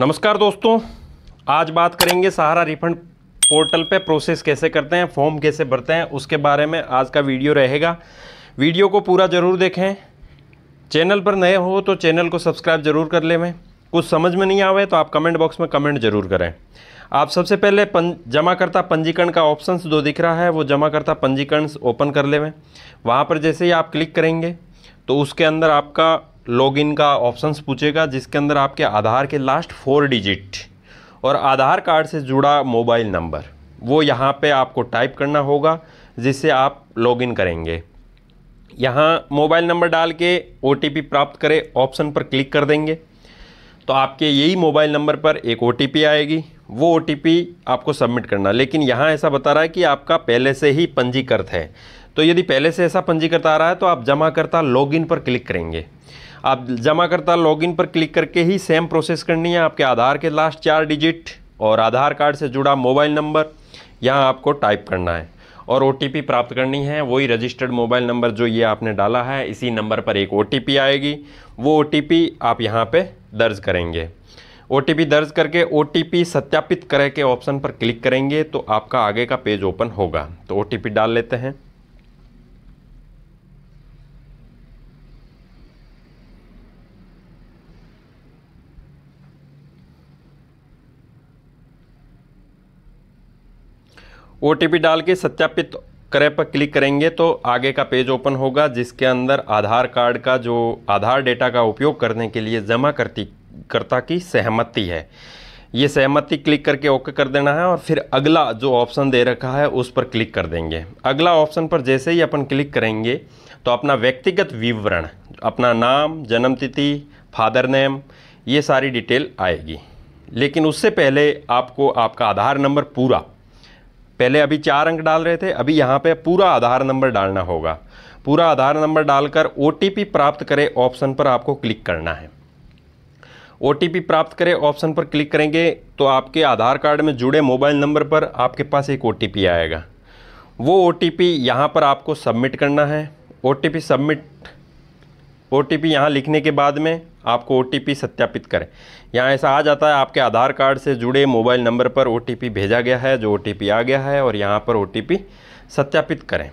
नमस्कार दोस्तों आज बात करेंगे सहारा रिफंड पोर्टल पे प्रोसेस कैसे करते हैं फॉर्म कैसे भरते हैं उसके बारे में आज का वीडियो रहेगा वीडियो को पूरा ज़रूर देखें चैनल पर नए हो तो चैनल को सब्सक्राइब ज़रूर कर लें कुछ समझ में नहीं आवे तो आप कमेंट बॉक्स में कमेंट ज़रूर करें आप सबसे पहले पं जमाकर्ता पंजीकरण का ऑप्शन जो दिख रहा है वो जमाकर्ता पंजीकरण ओपन कर लेवें वहाँ पर जैसे ही आप क्लिक करेंगे तो उसके अंदर आपका लॉगिन का ऑप्शंस पूछेगा जिसके अंदर आपके आधार के लास्ट फोर डिजिट और आधार कार्ड से जुड़ा मोबाइल नंबर वो यहाँ पे आपको टाइप करना होगा जिससे आप लॉगिन करेंगे यहाँ मोबाइल नंबर डाल के ओ प्राप्त करें ऑप्शन पर क्लिक कर देंगे तो आपके यही मोबाइल नंबर पर एक ओ आएगी वो ओ आपको सबमिट करना लेकिन यहाँ ऐसा बता रहा है कि आपका पहले से ही पंजीकृत है तो यदि पहले से ऐसा पंजीकृत आ रहा है तो आप जमा करता लॉगिन पर क्लिक करेंगे आप जमा करता लॉगिन पर क्लिक करके ही सेम प्रोसेस करनी है आपके आधार के लास्ट चार डिजिट और आधार कार्ड से जुड़ा मोबाइल नंबर यहाँ आपको टाइप करना है और ओ प्राप्त करनी है वही रजिस्टर्ड मोबाइल नंबर जो ये आपने डाला है इसी नंबर पर एक ओ आएगी वो ओ आप यहाँ पर दर्ज करेंगे ओ दर्ज करके ओ सत्यापित करे के ऑप्शन पर क्लिक करेंगे तो आपका आगे का पेज ओपन होगा तो ओ डाल लेते हैं ओ डाल के सत्यापित करे पर क्लिक करेंगे तो आगे का पेज ओपन होगा जिसके अंदर आधार कार्ड का जो आधार डेटा का उपयोग करने के लिए जमा करती करता की सहमति है ये सहमति क्लिक करके ओके कर देना है और फिर अगला जो ऑप्शन दे रखा है उस पर क्लिक कर देंगे अगला ऑप्शन पर जैसे ही अपन क्लिक करेंगे तो अपना व्यक्तिगत विवरण अपना नाम जन्म तिथि फादर नेम ये सारी डिटेल आएगी लेकिन उससे पहले आपको आपका आधार नंबर पूरा पहले अभी चार अंक डाल रहे थे अभी यहाँ पे पूरा आधार नंबर डालना होगा पूरा आधार नंबर डालकर ओ प्राप्त करे ऑप्शन पर आपको क्लिक करना है ओ प्राप्त करे ऑप्शन पर क्लिक करेंगे तो आपके आधार कार्ड में जुड़े मोबाइल नंबर पर आपके पास एक ओ आएगा वो ओ टी यहाँ पर आपको सबमिट करना है ओ सबमिट ओ टी पी यहाँ लिखने के बाद में आपको ओ टी पी सत्यापित करें यहाँ ऐसा आ जाता है आपके आधार कार्ड से जुड़े मोबाइल नंबर पर ओ टी पी भेजा गया है जो ओ टी पी आ गया है और यहाँ पर ओ टी पी सत्यापित करें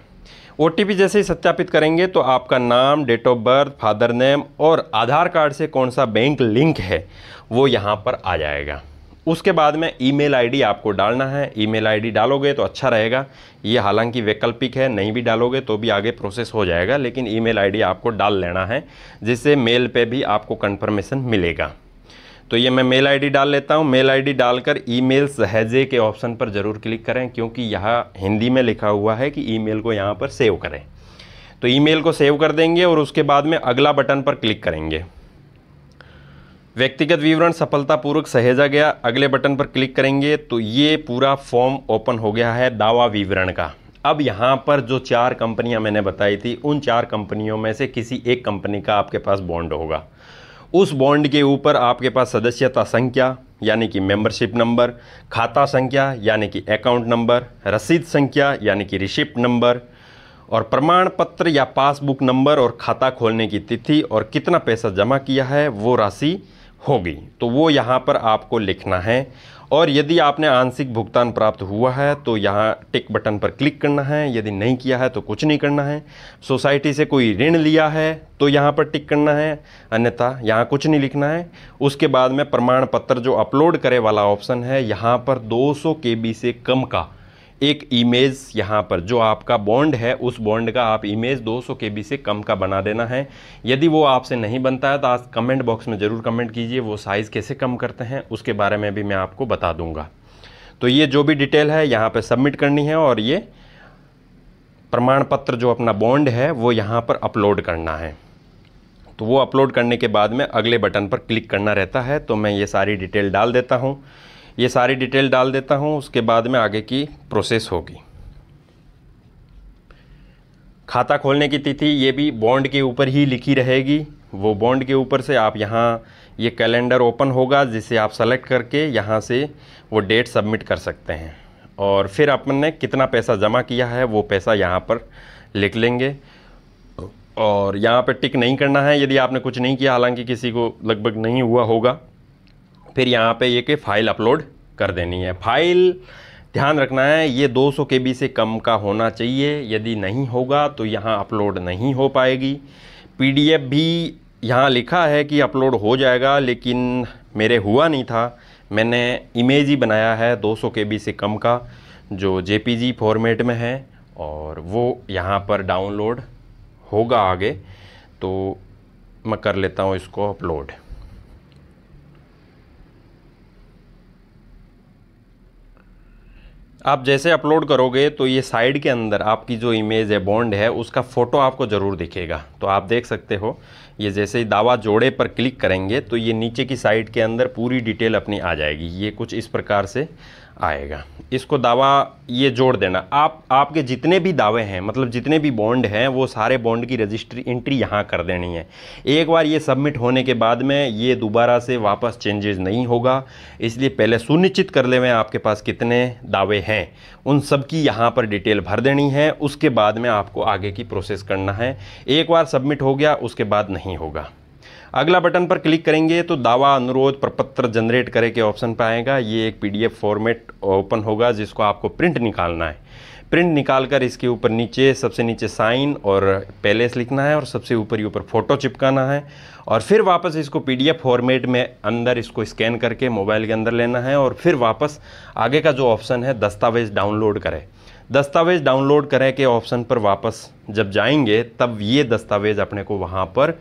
ओ टी पी जैसे ही सत्यापित करेंगे तो आपका नाम date of birth father name और आधार कार्ड से कौन सा बैंक लिंक है वो यहाँ पर आ जाएगा उसके बाद में ईमेल आईडी आपको डालना है ईमेल आईडी डालोगे तो अच्छा रहेगा ये हालांकि वैकल्पिक है नहीं भी डालोगे तो भी आगे प्रोसेस हो जाएगा लेकिन ईमेल आईडी आपको डाल लेना है जिससे मेल पे भी आपको कंफर्मेशन मिलेगा तो ये मैं मेल आईडी डाल लेता हूँ मेल आईडी डालकर ई मेल सहजे के ऑप्शन पर ज़रूर क्लिक करें क्योंकि यहाँ हिंदी में लिखा हुआ है कि ई को यहाँ पर सेव करें तो ई को सेव कर देंगे और उसके बाद में अगला बटन पर क्लिक करेंगे व्यक्तिगत विवरण सफलतापूर्वक सहेजा गया अगले बटन पर क्लिक करेंगे तो ये पूरा फॉर्म ओपन हो गया है दावा विवरण का अब यहाँ पर जो चार कंपनियाँ मैंने बताई थी उन चार कंपनियों में से किसी एक कंपनी का आपके पास बॉन्ड होगा उस बॉन्ड के ऊपर आपके पास सदस्यता संख्या यानी कि मेंबरशिप नंबर खाता संख्या यानी कि अकाउंट नंबर रसीद संख्या यानी कि रिसिप्ट नंबर और प्रमाण पत्र या पासबुक नंबर और खाता खोलने की तिथि और कितना पैसा जमा किया है वो राशि होगी तो वो यहाँ पर आपको लिखना है और यदि आपने आंशिक भुगतान प्राप्त हुआ है तो यहाँ टिक बटन पर क्लिक करना है यदि नहीं किया है तो कुछ नहीं करना है सोसाइटी से कोई ऋण लिया है तो यहाँ पर टिक करना है अन्यथा यहाँ कुछ नहीं लिखना है उसके बाद में प्रमाण पत्र जो अपलोड करे वाला ऑप्शन है यहाँ पर 200 के से कम का एक इमेज यहाँ पर जो आपका बॉन्ड है उस बॉन्ड का आप इमेज 200 के से कम का बना देना है यदि वो आपसे नहीं बनता है तो आप कमेंट बॉक्स में ज़रूर कमेंट कीजिए वो साइज़ कैसे कम करते हैं उसके बारे में भी मैं आपको बता दूंगा तो ये जो भी डिटेल है यहाँ पर सबमिट करनी है और ये प्रमाण पत्र जो अपना बॉन्ड है वो यहाँ पर अपलोड करना है तो वो अपलोड करने के बाद में अगले बटन पर क्लिक करना रहता है तो मैं ये सारी डिटेल डाल देता हूँ ये सारी डिटेल डाल देता हूँ उसके बाद में आगे की प्रोसेस होगी खाता खोलने की तिथि ये भी बॉन्ड के ऊपर ही लिखी रहेगी वो बॉन्ड के ऊपर से आप यहाँ ये कैलेंडर ओपन होगा जिसे आप सेलेक्ट करके यहाँ से वो डेट सबमिट कर सकते हैं और फिर अपन ने कितना पैसा जमा किया है वो पैसा यहाँ पर लिख लेंगे और यहाँ पर टिक नहीं करना है यदि आपने कुछ नहीं किया हालांकि किसी को लगभग नहीं हुआ होगा फिर यहाँ पे ये कि फ़ाइल अपलोड कर देनी है फाइल ध्यान रखना है ये 200 के बी से कम का होना चाहिए यदि नहीं होगा तो यहाँ अपलोड नहीं हो पाएगी पीडीएफ भी यहाँ लिखा है कि अपलोड हो जाएगा लेकिन मेरे हुआ नहीं था मैंने इमेज ही बनाया है 200 के बी से कम का जो जे फॉर्मेट में है और वो यहाँ पर डाउनलोड होगा आगे तो मैं कर लेता हूँ इसको अपलोड आप जैसे अपलोड करोगे तो ये साइड के अंदर आपकी जो इमेज है बॉन्ड है उसका फ़ोटो आपको ज़रूर दिखेगा तो आप देख सकते हो ये जैसे ही दावा जोड़े पर क्लिक करेंगे तो ये नीचे की साइड के अंदर पूरी डिटेल अपनी आ जाएगी ये कुछ इस प्रकार से आएगा इसको दावा ये जोड़ देना आप आपके जितने भी दावे हैं मतलब जितने भी बॉन्ड हैं वो सारे बॉन्ड की रजिस्ट्री एंट्री यहाँ कर देनी है एक बार ये सबमिट होने के बाद में ये दोबारा से वापस चेंजेस नहीं होगा इसलिए पहले सुनिश्चित कर लेवें आपके पास कितने दावे हैं उन सब की यहाँ पर डिटेल भर देनी है उसके बाद में आपको आगे की प्रोसेस करना है एक बार सबमिट हो गया उसके बाद नहीं नहीं होगा अगला बटन पर क्लिक करेंगे तो दावा अनुरोध प्रपत्र जनरेट करे के ऑप्शन पर आएगा ये एक पीडीएफ फॉर्मेट ओपन होगा जिसको आपको प्रिंट निकालना है प्रिंट निकाल कर इसके ऊपर नीचे सबसे नीचे साइन और पैलेस लिखना है और सबसे ऊपर ही ऊपर फ़ोटो चिपकाना है और फिर वापस इसको पीडीएफ फॉर्मेट में अंदर इसको स्कैन करके मोबाइल के अंदर लेना है और फिर वापस आगे का जो ऑप्शन है दस्तावेज़ डाउनलोड करें दस्तावेज़ डाउनलोड करें के ऑप्शन पर वापस जब जाएंगे तब ये दस्तावेज़ अपने को वहाँ पर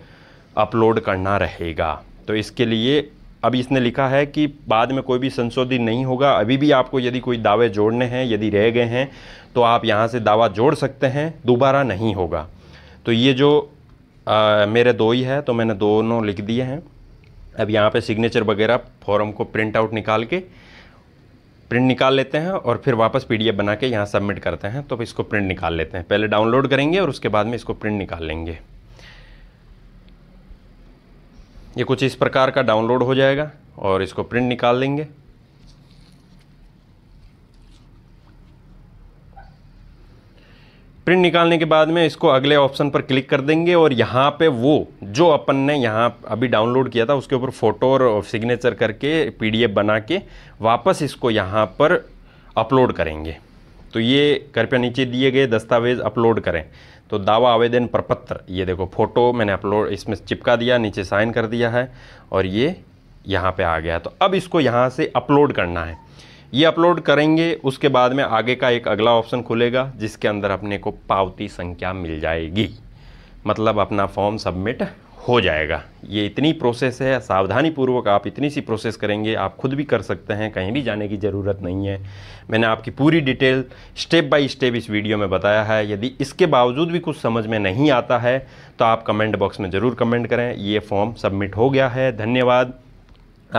अपलोड करना रहेगा तो इसके लिए अब इसने लिखा है कि बाद में कोई भी संशोधन नहीं होगा अभी भी आपको यदि कोई दावे जोड़ने हैं यदि रह गए हैं तो आप यहाँ से दावा जोड़ सकते हैं दोबारा नहीं होगा तो ये जो आ, मेरे दो ही है तो मैंने दोनों लिख दिए हैं अब यहाँ पे सिग्नेचर वगैरह फॉर्म को प्रिंट आउट निकाल के प्रिंट निकाल लेते हैं और फिर वापस पी बना के यहाँ सबमिट करते हैं तो इसको प्रिंट निकाल लेते हैं पहले डाउनलोड करेंगे और उसके बाद में इसको प्रिंट निकाल लेंगे ये कुछ इस प्रकार का डाउनलोड हो जाएगा और इसको प्रिंट निकाल लेंगे प्रिंट निकालने के बाद में इसको अगले ऑप्शन पर क्लिक कर देंगे और यहाँ पे वो जो अपन ने यहाँ अभी डाउनलोड किया था उसके ऊपर फ़ोटो और सिग्नेचर करके पीडीएफ बना के वापस इसको यहाँ पर अपलोड करेंगे तो ये कृपया नीचे दिए गए दस्तावेज़ अपलोड करें तो दावा आवेदन प्रपत्र ये देखो फ़ोटो मैंने अपलोड इसमें चिपका दिया नीचे साइन कर दिया है और ये यहाँ पे आ गया तो अब इसको यहाँ से अपलोड करना है ये अपलोड करेंगे उसके बाद में आगे का एक अगला ऑप्शन खुलेगा जिसके अंदर अपने को पावती संख्या मिल जाएगी मतलब अपना फॉर्म सबमिट हो जाएगा ये इतनी प्रोसेस है सावधानी पूर्वक आप इतनी सी प्रोसेस करेंगे आप खुद भी कर सकते हैं कहीं भी जाने की ज़रूरत नहीं है मैंने आपकी पूरी डिटेल स्टेप बाय स्टेप इस वीडियो में बताया है यदि इसके बावजूद भी कुछ समझ में नहीं आता है तो आप कमेंट बॉक्स में ज़रूर कमेंट करें ये फॉर्म सबमिट हो गया है धन्यवाद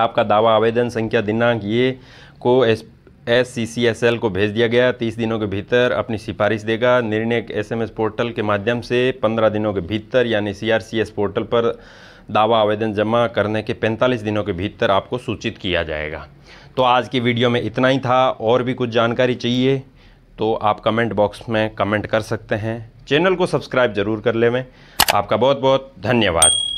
आपका दावा आवेदन संख्या दिनांक ये को S S C C S L को भेज दिया गया तीस दिनों के भीतर अपनी सिफारिश देगा निर्णय एस एम एस पोर्टल के माध्यम से पंद्रह दिनों के भीतर यानी C R C S portal पर दावा आवेदन जमा करने के पैंतालीस दिनों के भीतर आपको सूचित किया जाएगा तो आज की वीडियो में इतना ही था और भी कुछ जानकारी चाहिए तो आप कमेंट बॉक्स में कमेंट कर सकते हैं चैनल को सब्सक्राइब ज़रूर कर लेवें आपका बहुत बहुत धन्यवाद